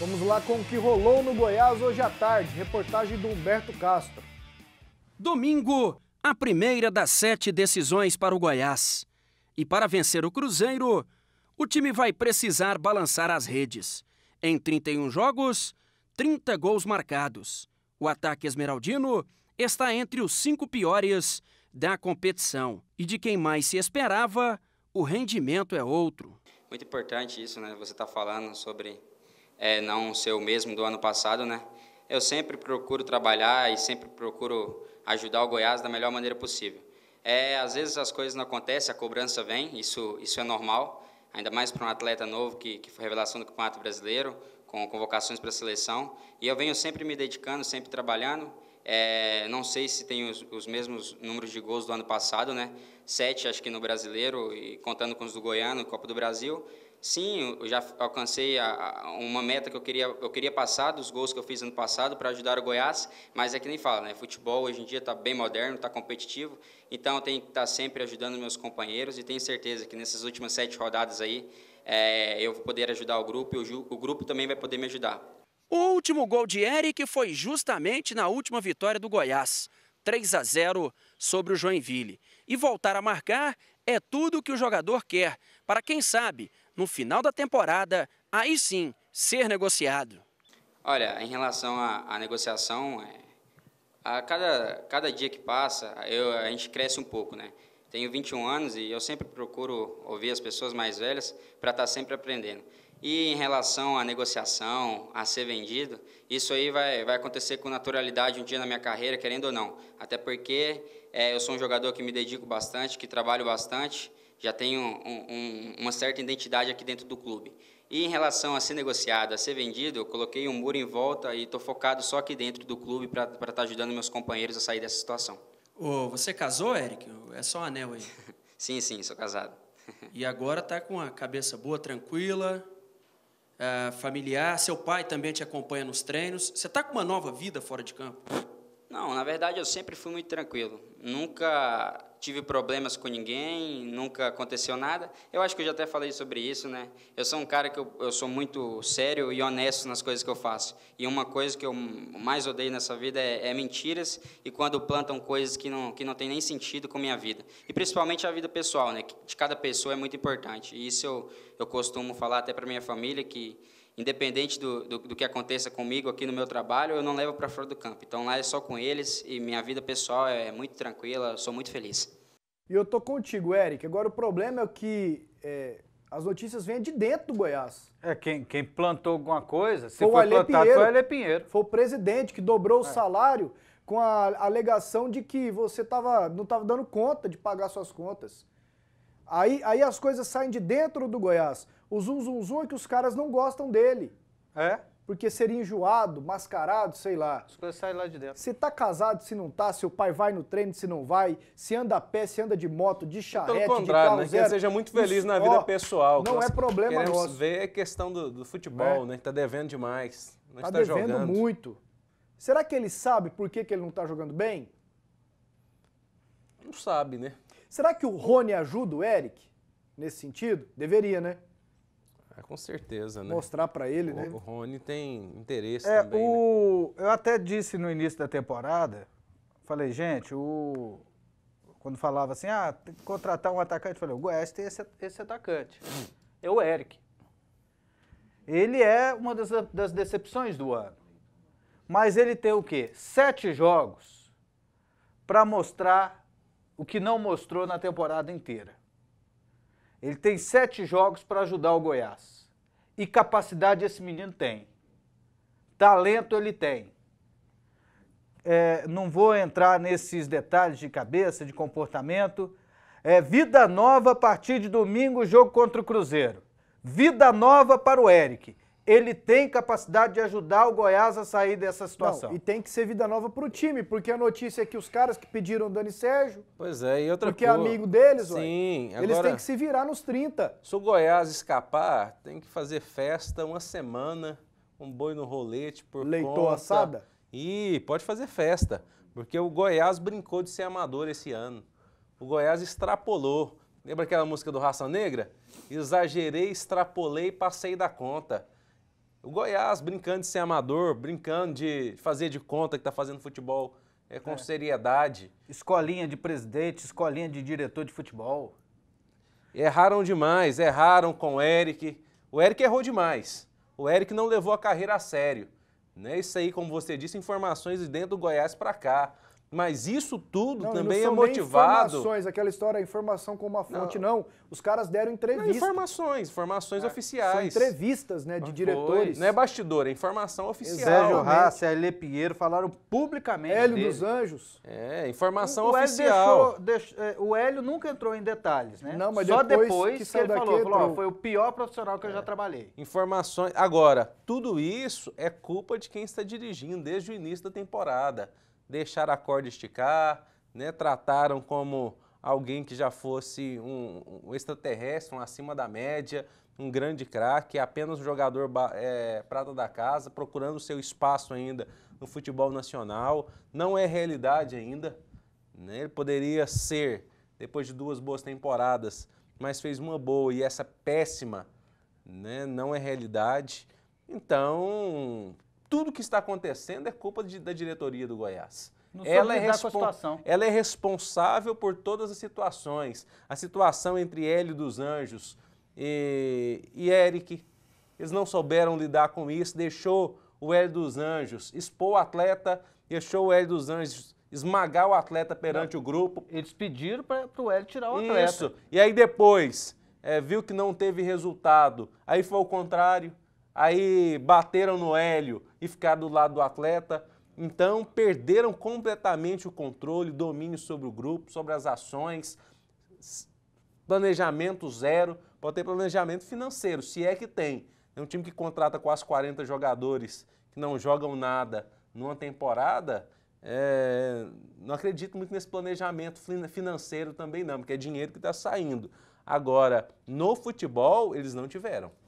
Vamos lá com o que rolou no Goiás hoje à tarde. Reportagem do Humberto Castro. Domingo, a primeira das sete decisões para o Goiás. E para vencer o Cruzeiro, o time vai precisar balançar as redes. Em 31 jogos, 30 gols marcados. O ataque esmeraldino está entre os cinco piores da competição. E de quem mais se esperava, o rendimento é outro. Muito importante isso, né? Você está falando sobre é, não ser o mesmo do ano passado, né? Eu sempre procuro trabalhar e sempre procuro ajudar o Goiás da melhor maneira possível. É, às vezes as coisas não acontecem, a cobrança vem, isso, isso é normal, ainda mais para um atleta novo que, que foi revelação do Campeonato Brasileiro, com convocações para a seleção. E eu venho sempre me dedicando, sempre trabalhando. É, não sei se tem os, os, mesmos números de gols do ano passado, né? Sete, acho que no brasileiro, e contando com os do Goiano, Copa do Brasil. Sim, eu já alcancei a, a uma meta que eu queria, eu queria passar dos gols que eu fiz ano passado para ajudar o Goiás, mas é que nem fala, né? Futebol hoje em dia está bem moderno, está competitivo, então eu tenho que estar tá sempre ajudando meus companheiros e tenho certeza que nessas últimas sete rodadas aí é, eu vou poder ajudar o grupo e o, o grupo também vai poder me ajudar. O último gol de Eric foi justamente na última vitória do Goiás, 3 a 0 sobre o Joinville. E voltar a marcar é tudo o que o jogador quer, para quem sabe no final da temporada, aí sim ser negociado. Olha, em relação à, à negociação, é, a cada, cada dia que passa, eu, a gente cresce um pouco, né? Tenho 21 anos e eu sempre procuro ouvir as pessoas mais velhas para estar tá sempre aprendendo. E em relação à negociação, a ser vendido, isso aí vai, vai acontecer com naturalidade um dia na minha carreira, querendo ou não. Até porque é, eu sou um jogador que me dedico bastante, que trabalho bastante, já tenho um, um, uma certa identidade aqui dentro do clube. E em relação a ser negociado, a ser vendido, eu coloquei um muro em volta e estou focado só aqui dentro do clube para estar tá ajudando meus companheiros a sair dessa situação. Oh, você casou, Eric? É só um anel aí. sim, sim, sou casado. e agora está com a cabeça boa, tranquila, é, familiar. Seu pai também te acompanha nos treinos. Você está com uma nova vida fora de campo? Não, na verdade eu sempre fui muito tranquilo. Nunca tive problemas com ninguém, nunca aconteceu nada. Eu acho que eu já até falei sobre isso, né? Eu sou um cara que eu, eu sou muito sério e honesto nas coisas que eu faço. E uma coisa que eu mais odeio nessa vida é, é mentiras e quando plantam coisas que não, que não tem nem sentido com minha vida. E principalmente a vida pessoal, né? de cada pessoa é muito importante. E isso eu, eu costumo falar até para minha família que independente do, do, do, que aconteça comigo aqui no meu trabalho, eu não levo para fora do campo. Então lá é só com eles e minha vida pessoal é muito tranquila, sou muito feliz. E eu tô contigo, Eric. Agora o problema é que é, as notícias vêm de dentro do Goiás. É, quem, quem plantou alguma coisa, se foi, foi plantado Pinheiro, foi o Alê Pinheiro. Foi o presidente que dobrou é. o salário com a alegação de que você tava, não estava dando conta de pagar suas contas. Aí, aí as coisas saem de dentro do Goiás. O zum zum zum é que os caras não gostam dele. É? Porque seria enjoado, mascarado, sei lá. As coisas saem lá de dentro. Se tá casado, se não tá, se o pai vai no treino, se não vai, se anda a pé, se anda de moto, de charrete, Pelo contrário, de né? Que seja muito feliz Isso, na vida ó, pessoal. Não é problema nosso. ver é questão do, do futebol, é. né? Que tá devendo demais. Não tá, tá devendo jogando. muito. Será que ele sabe por que, que ele não tá jogando bem? Não sabe, né? Será que o Rony ajuda o Eric nesse sentido? Deveria, né? Ah, com certeza, né? Mostrar para ele, o, né? O Rony tem interesse é, também. Né? O... Né? Eu até disse no início da temporada, falei, gente, o... quando falava assim, ah, tem que contratar um atacante, eu falei, o Goiás tem esse, esse atacante, hum. é o Eric. Ele é uma das, das decepções do ano. Mas ele tem o quê? Sete jogos para mostrar o que não mostrou na temporada inteira. Ele tem sete jogos para ajudar o Goiás. E capacidade esse menino tem. Talento ele tem. É, não vou entrar nesses detalhes de cabeça, de comportamento. É, vida nova a partir de domingo, jogo contra o Cruzeiro. Vida nova para o Eric ele tem capacidade de ajudar o Goiás a sair dessa situação. Não, e tem que ser vida nova para o time, porque a notícia é que os caras que pediram o Dani Sérgio. Pois é, e outra Porque é amigo deles, Sim, ué, agora, eles têm que se virar nos 30. Se o Goiás escapar, tem que fazer festa uma semana, um boi no rolete por Leitou conta. assada? E pode fazer festa, porque o Goiás brincou de ser amador esse ano. O Goiás extrapolou. Lembra aquela música do Raça Negra? Exagerei, extrapolei, passei da conta. O Goiás brincando de ser amador, brincando de fazer de conta que está fazendo futebol é, com é. seriedade. Escolinha de presidente, escolinha de diretor de futebol. Erraram demais, erraram com o Eric. O Eric errou demais. O Eric não levou a carreira a sério. Né? Isso aí, como você disse, informações de dentro do Goiás para cá. Mas isso tudo não, também não é motivado. informações, aquela história, é informação com uma fonte, não. não. Os caras deram entrevistas. informações, informações é. oficiais. São entrevistas, né, de diretores. Não é bastidor, é informação oficial. Sérgio Rassa, Elê Pinheiro falaram publicamente. Hélio dele. dos Anjos. É, informação o, o oficial. Hélio deixou, deixou, é, o Hélio nunca entrou em detalhes, né? Não, mas Só depois, que, que ele falou, falou foi o pior profissional que é. eu já trabalhei. Informações. Agora, tudo isso é culpa de quem está dirigindo desde o início da temporada deixaram a corda esticar, né? trataram como alguém que já fosse um, um extraterrestre, um acima da média, um grande craque, apenas um jogador é, prata da casa, procurando seu espaço ainda no futebol nacional. Não é realidade ainda. Né? Ele poderia ser, depois de duas boas temporadas, mas fez uma boa e essa péssima né? não é realidade. Então, tudo que está acontecendo é culpa de, da diretoria do Goiás. Ela é, ela é responsável por todas as situações. A situação entre Hélio dos Anjos e, e Eric, eles não souberam lidar com isso, deixou o Hélio dos Anjos expor o atleta, deixou o Hélio dos Anjos esmagar o atleta perante não. o grupo. Eles pediram para o Hélio tirar o isso. atleta. Isso, e aí depois é, viu que não teve resultado, aí foi o contrário aí bateram no Hélio e ficaram do lado do atleta. Então, perderam completamente o controle, domínio sobre o grupo, sobre as ações, planejamento zero. Pode ter planejamento financeiro, se é que tem. É um time que contrata quase 40 jogadores que não jogam nada numa temporada. É... não acredito muito nesse planejamento financeiro também, não, porque é dinheiro que está saindo. Agora, no futebol, eles não tiveram.